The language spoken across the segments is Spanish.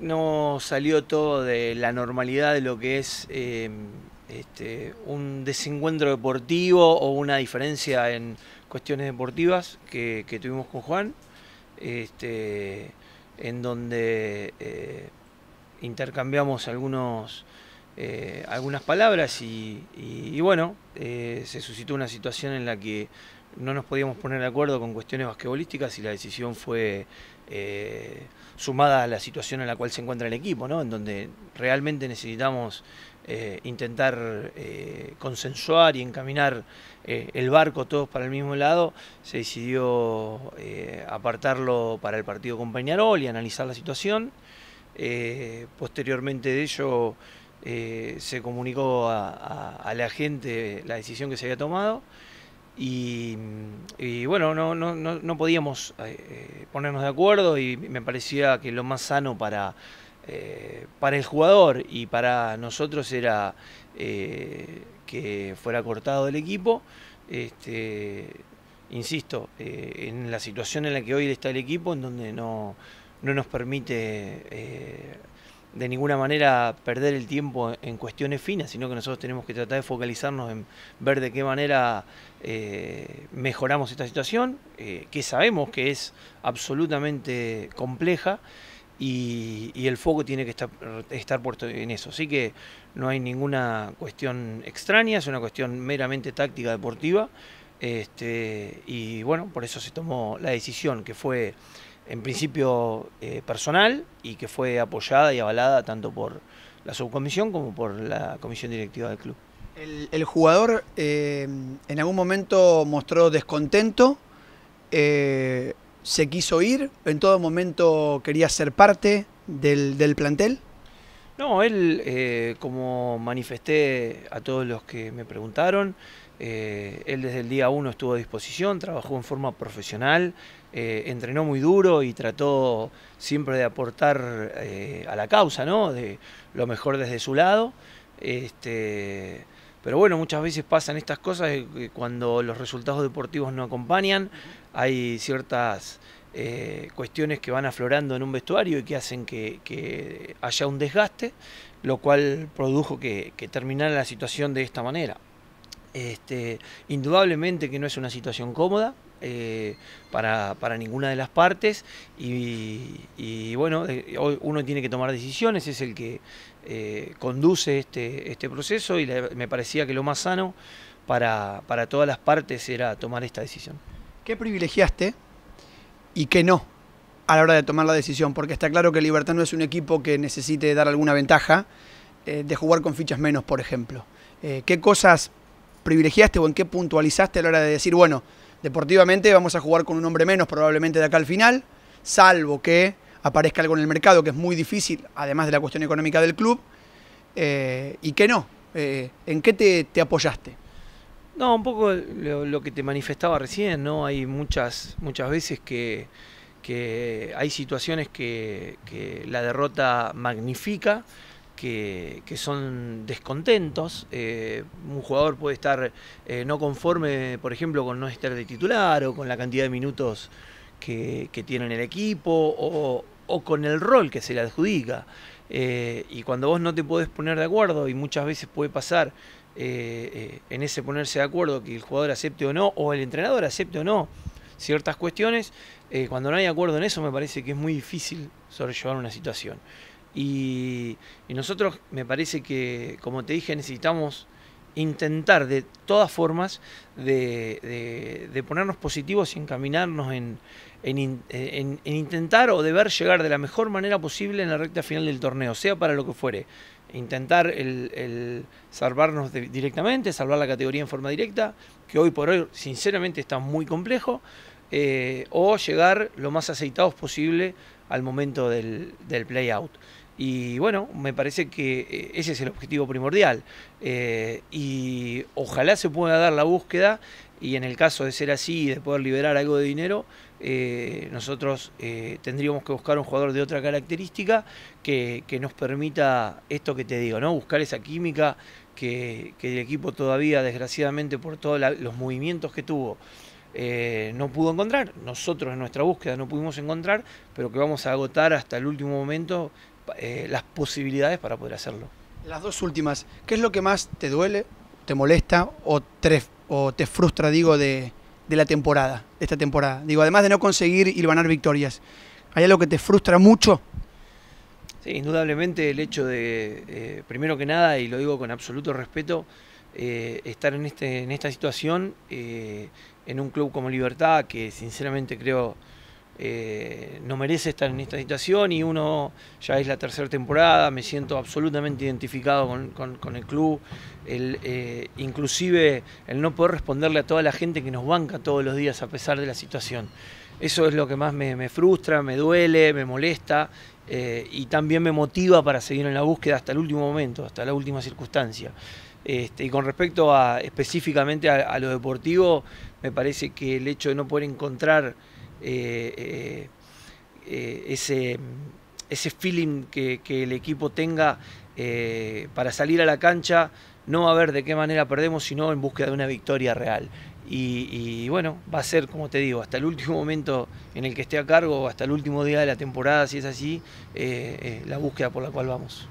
no salió todo de la normalidad de lo que es em, este, un desencuentro deportivo o una diferencia en cuestiones deportivas que, tuvimos con Juan, este, en donde eh, intercambiamos algunos, eh, algunas palabras y bueno, eh, se suscitó una situación en la que no nos podíamos poner de acuerdo con cuestiones basquetbolísticas y la decisión fue eh, sumada a la situación en la cual se encuentra el equipo, En donde realmente necesitamos eh, intentar eh, consensuar y encaminar el barco todos para el mismo lado, se decidió apartarlo para el partido con y analizar la situación. posteriormente de ello se comunicó a la gente la decisión que se había tomado. Y, bueno, no, no, no podíamos eh, eh, ponernos de acuerdo y me parecía que lo más sano para, eh, para el jugador y para nosotros era que fuera cortado el equipo. Este, insisto, en la situación en la que hoy está el equipo, en donde no, no nos permite de ninguna manera perder el tiempo en cuestiones finas, sino que nosotros tenemos que tratar de focalizarnos en ver de qué manera eh, mejoramos esta situación, eh, que sabemos que es absolutamente compleja y, el foco tiene que estar, estar, puesto en eso. Así que no hay ninguna cuestión extraña, es una cuestión meramente táctica deportiva. Este, y bueno, por eso se tomó la decisión que fue en principio eh, personal y que fue apoyada y avalada tanto por la subcomisión como por la comisión directiva del club. El, jugador eh, en algún momento mostró descontento, eh, se quiso ir, en todo momento quería ser parte del, plantel. No, él, eh, como manifesté a todos los que me preguntaron, él desde el día uno estuvo a disposición, trabajó en forma profesional, entrenó muy duro y trató siempre de aportar a la causa, ¿no? De lo mejor desde su lado. Este, pero bueno, muchas veces pasan estas cosas eh, eh, cuando los resultados deportivos no acompañan, hay ciertas eh, cuestiones que van aflorando en un vestuario y que hacen que, haya un desgaste, lo cual produjo que terminara la situación de esta manera. Este, indudablemente que no es una situación cómoda eh, para, ninguna de las partes y, bueno bueno, uno tiene que tomar decisiones, es el que eh, conduce este, este proceso y me parecía que lo más sano para, todas las partes era tomar esta decisión. ¿Qué privilegiaste y qué no a la hora de tomar la decisión? Porque está claro que Libertad no es un equipo que necesite dar alguna ventaja eh, de jugar con fichas menos, por ejemplo. ¿Qué cosas privilegiaste o en qué puntualizaste a la hora de decir, bueno, deportivamente vamos a jugar con un hombre menos probablemente de acá al final, salvo que aparezca algo en el mercado que es muy difícil, además de la cuestión económica del club, eh, y que no. Eh, ¿En qué te, apoyaste? No, un poco lo, que te manifestaba recién, ¿no? Hay muchas, muchas veces que, hay situaciones que, que la derrota magnifica que, son descontentos. Eh, un jugador puede estar eh, no conforme, por ejemplo, con no estar de titular o con la cantidad de minutos que, tiene en el equipo o, con el rol que se le adjudica. Eh, y cuando vos no te podés poner de acuerdo, y muchas veces puede pasar en ese ponerse de acuerdo que el jugador acepte o no, o el entrenador acepte o no ciertas cuestiones, cuando no hay acuerdo en eso me parece que es muy difícil sobrellevar una situación. Y, nosotros me parece que, como te dije, necesitamos intentar de todas formas de, ponernos positivos y encaminarnos en, intentar o deber llegar de la mejor manera posible en la recta final del torneo, sea para lo que fuere. Intentar el, salvarnos directamente, salvar la categoría en forma directa, que hoy por hoy sinceramente está muy complejo, eh, o llegar lo más aceitados posible al momento del, del play-out. Y bueno, me parece que eh, ese es el objetivo primordial. Eh, y ojalá se pueda dar la búsqueda y en el caso de ser así de poder liberar algo de dinero, eh, nosotros tendríamos que buscar un jugador de otra característica que, nos permita esto que te digo, ¿no? Buscar esa química que, que el equipo todavía, desgraciadamente, por todos los movimientos que tuvo. no pudo encontrar, nosotros en nuestra búsqueda no pudimos encontrar, pero que vamos a agotar hasta el último momento eh, las posibilidades para poder hacerlo. Las dos últimas, ¿qué es lo que más te duele, te molesta o te, o te frustra, digo, de, la temporada, de esta temporada? Digo, además de no conseguir y ganar victorias, ¿hay algo que te frustra mucho? Sí, indudablemente el hecho de, eh, primero que nada, y lo digo con absoluto respeto, eh, estar en, este, en esta situación, en un club como Libertad, que sinceramente creo eh, no merece estar en esta situación y uno ya es la tercera temporada, me siento absolutamente identificado con, el club, eh, inclusive el no poder responderle a toda la gente que nos banca todos los días a pesar de la situación. Eso es lo que más me, frustra, me duele, me molesta eh, y también me motiva para seguir en la búsqueda hasta el último momento, hasta la última circunstancia. Este, y con respecto a, específicamente a, a, lo deportivo, me parece que el hecho de no poder encontrar eh, eh, ese, ese feeling que, el equipo tenga eh, para salir a la cancha, no a ver de qué manera perdemos, sino en búsqueda de una victoria real. Y, bueno, va a ser, como te digo, hasta el último momento en el que esté a cargo, hasta el último día de la temporada, si es así, la búsqueda por la cual vamos.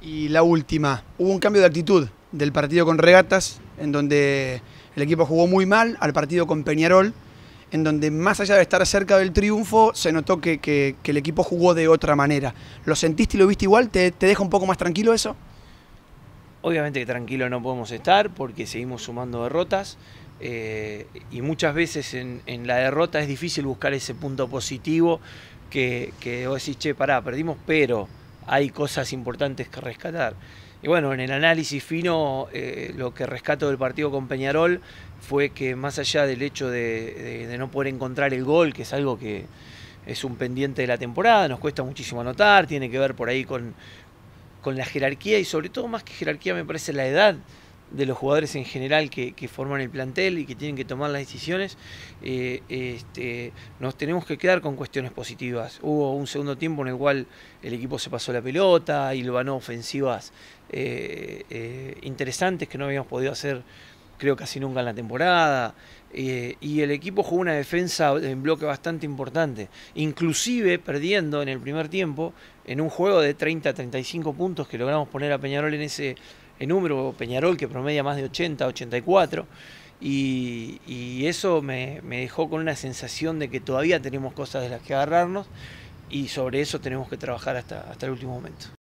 Y la última, hubo un cambio de actitud del partido con Regatas, en donde el equipo jugó muy mal, al partido con Peñarol, en donde más allá de estar cerca del triunfo, se notó que, el equipo jugó de otra manera. ¿Lo sentiste y lo viste igual? ¿Te, deja un poco más tranquilo eso? Obviamente que tranquilo no podemos estar porque seguimos sumando derrotas eh, y muchas veces en, la derrota es difícil buscar ese punto positivo que, que vos decís, che, pará, perdimos, pero hay cosas importantes que rescatar. Y bueno, en el análisis fino, eh, lo que rescato del partido con Peñarol fue que más allá del hecho de, no poder encontrar el gol, que es algo que es un pendiente de la temporada, nos cuesta muchísimo anotar, tiene que ver por ahí con la jerarquía y sobre todo más que jerarquía me parece la edad de los jugadores en general que, forman el plantel y que tienen que tomar las decisiones, eh, este, nos tenemos que quedar con cuestiones positivas. Hubo un segundo tiempo en el cual el equipo se pasó la pelota y lo ganó ofensivas eh, eh, interesantes que no habíamos podido hacer creo casi nunca en la temporada. y el equipo jugó una defensa en bloque bastante importante, inclusive perdiendo en el primer tiempo en un juego de 30-35 puntos que logramos poner a Peñarol en ese el número, Peñarol que promedia más de 80, 84. Y, eso me, me, dejó con una sensación de que todavía tenemos cosas de las que agarrarnos y sobre eso tenemos que trabajar hasta, hasta el último momento.